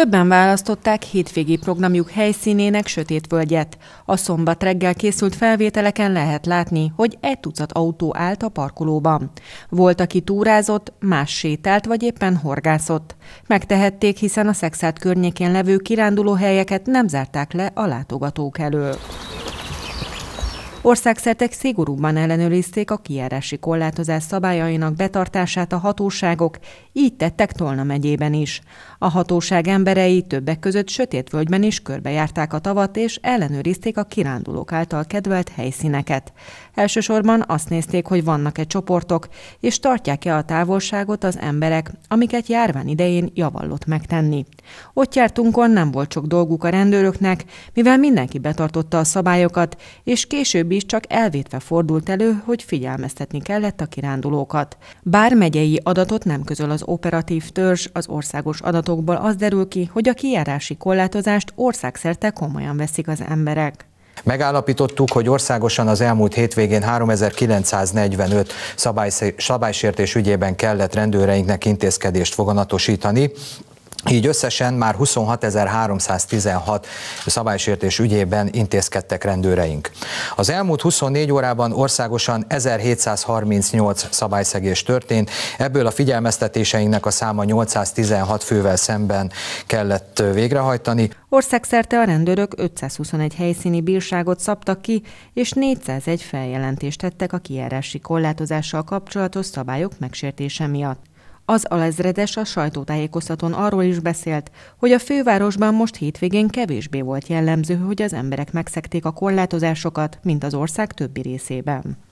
Többen választották hétvégi programjuk helyszínének sötét völgyet. A szombat reggel készült felvételeken lehet látni, hogy egy tucat autó állt a parkolóban. Volt, aki túrázott, más sétált vagy éppen horgászott. Megtehették, hiszen a szexát környékén levő kirándulóhelyeket nem zárták le a látogatók elől. Országszerte szigorúbban ellenőrizték a kijárási korlátozás szabályainak betartását a hatóságok, így tettek Tolna megyében is. A hatóság emberei többek között Sötétvölgyben is körbejárták a tavat és ellenőrizték a kirándulók által kedvelt helyszíneket. Elsősorban azt nézték, hogy vannak-e csoportok, és tartják-e a távolságot az emberek, amiket járván idején javallott megtenni. Ott jártunkon nem volt sok dolguk a rendőröknek, mivel mindenki betartotta a szabályokat, és később később is csak elvétve fordult elő, hogy figyelmeztetni kellett a kirándulókat. Bár megyei adatot nem közöl az operatív törzs, az országos adatokból az derül ki, hogy a kijárási korlátozást országszerte komolyan veszik az emberek. Megállapítottuk, hogy országosan az elmúlt hétvégén 3945 szabálysértés ügyében kellett rendőreinknek intézkedést foganatosítani. Így összesen már 26.316 szabálysértés ügyében intézkedtek rendőreink. Az elmúlt 24 órában országosan 1738 szabályszegés történt, ebből a figyelmeztetéseinknek a száma 816 fővel szemben kellett végrehajtani. Országszerte a rendőrök 521 helyszíni bírságot szabtak ki, és 401 feljelentést tettek a kijárási korlátozással kapcsolatos szabályok megsértése miatt. Az alezredes a sajtótájékoztatón arról is beszélt, hogy a fővárosban most hétvégén kevésbé volt jellemző, hogy az emberek megszekték a korlátozásokat, mint az ország többi részében.